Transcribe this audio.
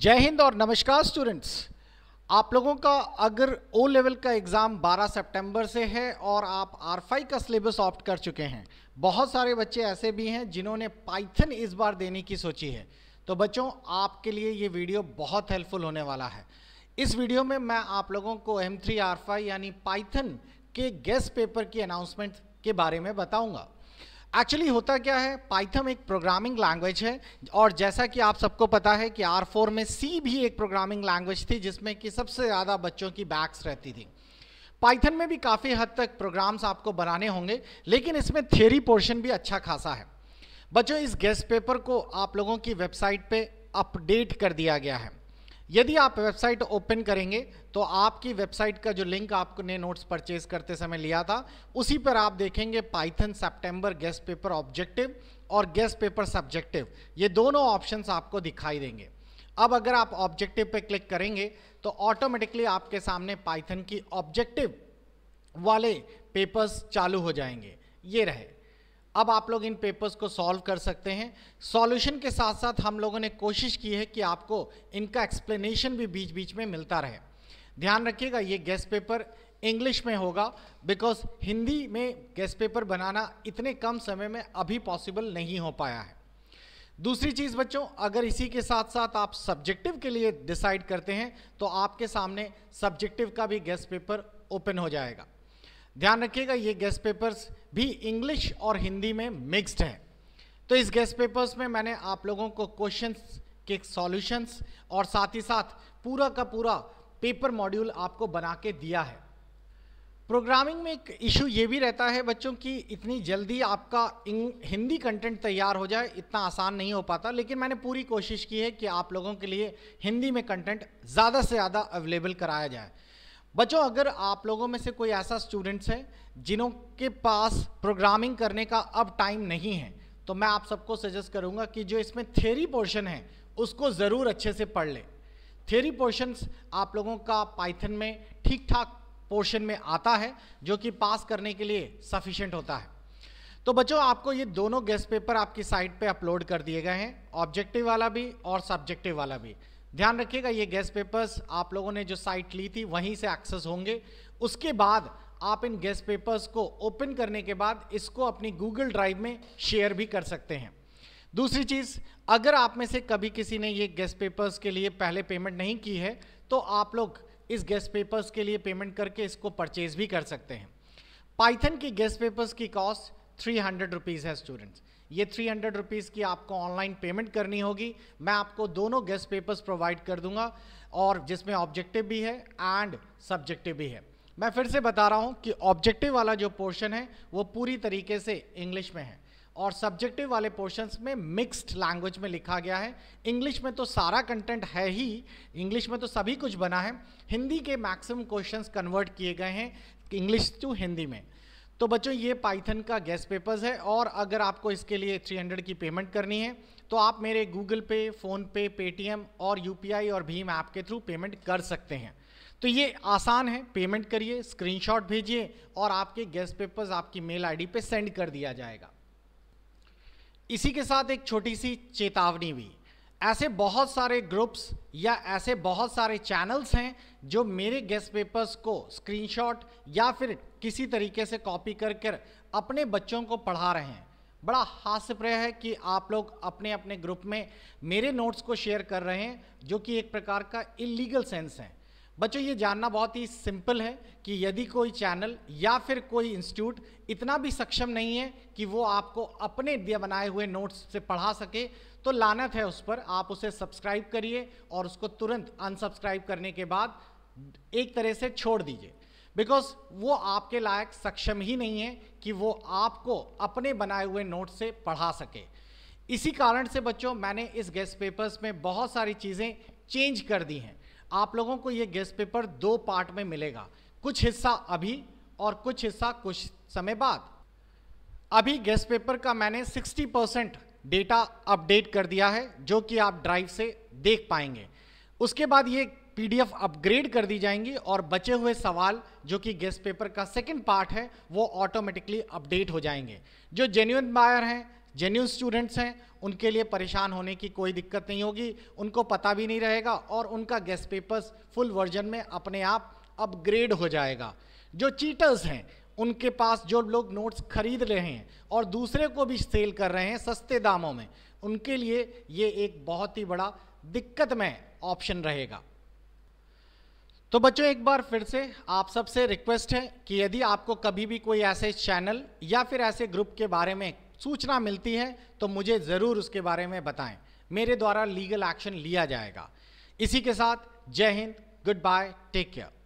जय हिंद और नमस्कार स्टूडेंट्स आप लोगों का अगर ओ लेवल का एग्ज़ाम 12 सितंबर से है और आप आर फाइव का सिलेबस ऑप्ट कर चुके हैं बहुत सारे बच्चे ऐसे भी हैं जिन्होंने पाइथन इस बार देने की सोची है तो बच्चों आपके लिए ये वीडियो बहुत हेल्पफुल होने वाला है इस वीडियो में मैं आप लोगों को एम थ्री आर यानी पाइथन के गेस्ट पेपर की अनाउंसमेंट के बारे में बताऊँगा एक्चुअली होता क्या है पाइथम एक प्रोग्रामिंग लैंग्वेज है और जैसा कि आप सबको पता है कि आर फोर में सी भी एक प्रोग्रामिंग लैंग्वेज थी जिसमें कि सबसे ज़्यादा बच्चों की बैक्स रहती थी पाइथन में भी काफ़ी हद तक प्रोग्राम्स आपको बनाने होंगे लेकिन इसमें थेरी पोर्शन भी अच्छा खासा है बच्चों इस गेस्ट पेपर को आप लोगों की वेबसाइट पे अपडेट कर दिया गया है यदि आप वेबसाइट ओपन करेंगे तो आपकी वेबसाइट का जो लिंक आपने नोट्स परचेज करते समय लिया था उसी पर आप देखेंगे Python September guess paper objective और गेस्ट पेपर सब्जेक्टिव ये दोनों ऑप्शंस आपको दिखाई देंगे अब अगर आप ऑब्जेक्टिव पे क्लिक करेंगे तो ऑटोमेटिकली आपके सामने पाइथन की ऑब्जेक्टिव वाले पेपर्स चालू हो जाएंगे ये रहे अब आप लोग इन पेपर्स को सॉल्व कर सकते हैं सॉल्यूशन के साथ साथ हम लोगों ने कोशिश की है कि आपको इनका एक्सप्लेनेशन भी बीच बीच में मिलता रहे ध्यान रखिएगा ये गेस्ट पेपर इंग्लिश में होगा बिकॉज हिंदी में गेस्ट पेपर बनाना इतने कम समय में अभी पॉसिबल नहीं हो पाया है दूसरी चीज़ बच्चों अगर इसी के साथ साथ आप सब्जेक्टिव के लिए डिसाइड करते हैं तो आपके सामने सब्जेक्टिव का भी गेस्ट पेपर ओपन हो जाएगा ध्यान रखिएगा ये गेस्ट पेपर्स भी इंग्लिश और हिंदी में मिक्स्ड है तो इस गेस्ट पेपर्स में मैंने आप लोगों को क्वेश्चंस के सॉल्यूशंस और साथ ही साथ पूरा का पूरा पेपर मॉड्यूल आपको बना के दिया है प्रोग्रामिंग में एक इशू ये भी रहता है बच्चों की इतनी जल्दी आपका हिंदी कंटेंट तैयार हो जाए इतना आसान नहीं हो पाता लेकिन मैंने पूरी कोशिश की है कि आप लोगों के लिए हिंदी में कंटेंट ज़्यादा से ज़्यादा अवेलेबल कराया जाए बच्चों अगर आप लोगों में से कोई ऐसा स्टूडेंट्स है जिन्हों के पास प्रोग्रामिंग करने का अब टाइम नहीं है तो मैं आप सबको सजेस्ट करूंगा कि जो इसमें थेरी पोर्शन है उसको ज़रूर अच्छे से पढ़ लें थेरी पोर्शंस आप लोगों का पाइथन में ठीक ठाक पोर्शन में आता है जो कि पास करने के लिए सफिशेंट होता है तो बच्चों आपको ये दोनों गेस्ट पेपर आपकी साइट पे अपलोड कर दिए गए हैं ऑब्जेक्टिव वाला भी और सब्जेक्टिव वाला भी ध्यान रखिएगा ये गेस्ट पेपर्स आप लोगों ने जो साइट ली थी वहीं से एक्सेस होंगे उसके बाद आप इन गेस्ट पेपर्स को ओपन करने के बाद इसको अपनी गूगल ड्राइव में शेयर भी कर सकते हैं दूसरी चीज़ अगर आप में से कभी किसी ने ये गेस्ट पेपर्स के लिए पहले पेमेंट नहीं की है तो आप लोग इस गेस्ट पेपर्स के लिए पेमेंट करके इसको परचेज भी कर सकते हैं पाइथन की गेस्ट पेपर्स की कॉस्ट थ्री हंड्रेड रुपीज़ है स्टूडेंट्स ये थ्री हंड्रेड रुपीज़ की आपको ऑनलाइन पेमेंट करनी होगी मैं आपको दोनों गेस्ट पेपर्स प्रोवाइड कर दूंगा और जिसमें ऑब्जेक्टिव भी है एंड सब्जेक्टिव भी है मैं फिर से बता रहा हूँ कि ऑब्जेक्टिव वाला जो पोर्शन है वो पूरी तरीके से इंग्लिश में है और सब्जेक्टिव वाले पोर्शंस में मिक्स्ड लैंग्वेज में लिखा गया है इंग्लिश में तो सारा कंटेंट है ही इंग्लिश में तो सभी कुछ बना है हिंदी के मैक्सिमम क्वेश्चंस कन्वर्ट किए गए हैं इंग्लिश टू हिंदी में तो बच्चों ये पाइथन का गेस्ट पेपर्स है और अगर आपको इसके लिए 300 की पेमेंट करनी है तो आप मेरे गूगल पे फ़ोन पे पेटीएम और यूपीआई और भीम ऐप के थ्रू पेमेंट कर सकते हैं तो ये आसान है पेमेंट करिए स्क्रीनशॉट भेजिए और आपके गेस्ट पेपर्स आपकी मेल आईडी पे सेंड कर दिया जाएगा इसी के साथ एक छोटी सी चेतावनी भी ऐसे बहुत सारे ग्रुप्स या ऐसे बहुत सारे चैनल्स हैं जो मेरे गेस्ट पेपर्स को स्क्रीनशॉट या फिर किसी तरीके से कॉपी कर कर अपने बच्चों को पढ़ा रहे हैं बड़ा हास्यप्रिय है कि आप लोग अपने अपने ग्रुप में मेरे नोट्स को शेयर कर रहे हैं जो कि एक प्रकार का इलीगल सेंस है बच्चों ये जानना बहुत ही सिंपल है कि यदि कोई चैनल या फिर कोई इंस्टीट्यूट इतना भी सक्षम नहीं है कि वो आपको अपने दिए बनाए हुए नोट्स से पढ़ा सके तो लानत है उस पर आप उसे सब्सक्राइब करिए और उसको तुरंत अनसब्सक्राइब करने के बाद एक तरह से छोड़ दीजिए बिकॉज वो आपके लायक सक्षम ही नहीं है कि वो आपको अपने बनाए हुए नोट से पढ़ा सके इसी कारण से बच्चों मैंने इस गेस्ट पेपर्स में बहुत सारी चीज़ें चेंज कर दी हैं आप लोगों को ये गेस्ट पेपर दो पार्ट में मिलेगा कुछ हिस्सा अभी और कुछ हिस्सा कुछ समय बाद अभी गेस्ट पेपर का मैंने 60 परसेंट डेटा अपडेट कर दिया है जो कि आप ड्राइव से देख पाएंगे उसके बाद ये पीडीएफ अपग्रेड कर दी जाएंगी और बचे हुए सवाल जो कि गेस्ट पेपर का सेकंड पार्ट है वो ऑटोमेटिकली अपडेट हो जाएंगे जो जेन्यून बायर हैं जेन्यून स्टूडेंट्स हैं उनके लिए परेशान होने की कोई दिक्कत नहीं होगी उनको पता भी नहीं रहेगा और उनका गेस्ट पेपर्स फुल वर्जन में अपने आप अपग्रेड हो जाएगा जो चीटर्स हैं उनके पास जो लोग नोट्स खरीद रहे हैं और दूसरे को भी सेल कर रहे हैं सस्ते दामों में उनके लिए ये एक बहुत ही बड़ा दिक्कत में ऑप्शन रहेगा तो बच्चों एक बार फिर से आप सबसे रिक्वेस्ट है कि यदि आपको कभी भी कोई ऐसे चैनल या फिर ऐसे ग्रुप के बारे में सूचना मिलती है तो मुझे ज़रूर उसके बारे में बताएं मेरे द्वारा लीगल एक्शन लिया जाएगा इसी के साथ जय हिंद गुड बाय टेक केयर